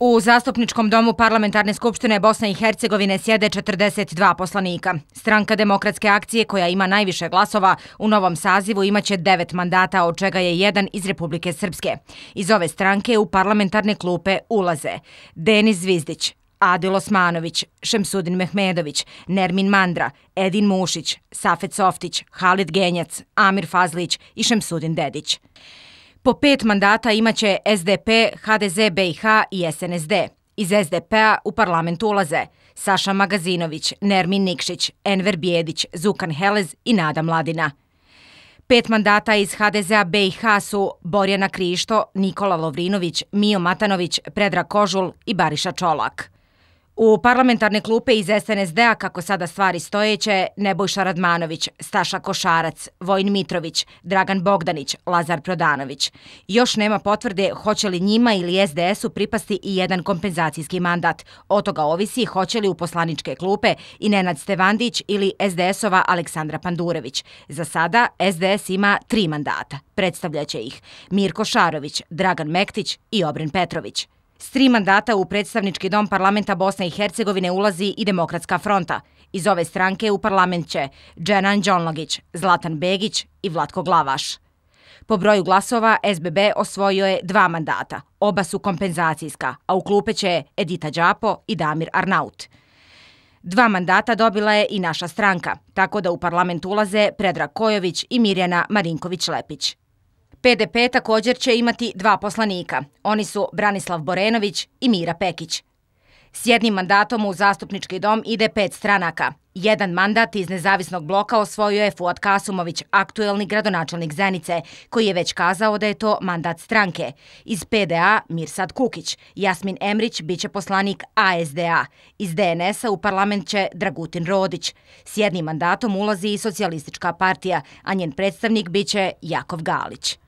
U zastupničkom domu Parlamentarne skupštine Bosne i Hercegovine sjede 42 poslanika. Stranka demokratske akcije koja ima najviše glasova u novom sazivu imaće devet mandata, od čega je jedan iz Republike Srpske. Iz ove stranke u parlamentarne klupe ulaze Denis Zvizdić, Adil Osmanović, Šemsudin Mehmedović, Nermin Mandra, Edin Mušić, Safet Softić, Halid Genjac, Amir Fazlić i Šemsudin Dedić. Po pet mandata imaće SDP, HDZ, BiH i SNSD. Iz SDP-a u parlament ulaze Saša Magazinović, Nermin Nikšić, Enver Bjedić, Zukan Helez i Nada Mladina. Pet mandata iz HDZ-a BiH su Borjana Krišto, Nikola Lovrinović, Mio Matanović, Predra Kožul i Bariša Čolak. U parlamentarne klupe iz SNSD-a, kako sada stvari stojeće, Nebojša Radmanović, Staša Košarac, Vojn Mitrović, Dragan Bogdanić, Lazar Prodanović. Još nema potvrde hoće li njima ili SDS-u pripasti i jedan kompenzacijski mandat. O toga ovisi hoće li u poslaničke klupe i Nenad Stevandić ili SDS-ova Aleksandra Pandurević. Za sada SDS ima tri mandata. Predstavljaće ih Mirko Šarović, Dragan Mektić i Obren Petrović. S tri mandata u predstavnički dom parlamenta Bosne i Hercegovine ulazi i Demokratska fronta. Iz ove stranke u parlament će Dženan Đonlogić, Zlatan Begić i Vlatko Glavaš. Po broju glasova SBB osvojio je dva mandata. Oba su kompenzacijska, a u klupe će Edita Đapo i Damir Arnaut. Dva mandata dobila je i naša stranka, tako da u parlament ulaze Predrag Kojović i Mirjana Marinković-Lepić. PDP također će imati dva poslanika. Oni su Branislav Borenović i Mira Pekić. S jednim mandatom u zastupnički dom ide pet stranaka. Jedan mandat iz nezavisnog bloka osvojio je Fuad Kasumović, aktuelni gradonačelnik Zenice, koji je već kazao da je to mandat stranke. Iz PDA Mirsad Kukić, Jasmin Emrić bit će poslanik ASDA. Iz DNS-a u parlament će Dragutin Rodić. S jednim mandatom ulazi i socijalistička partija, a njen predstavnik bit će Jakov Galić.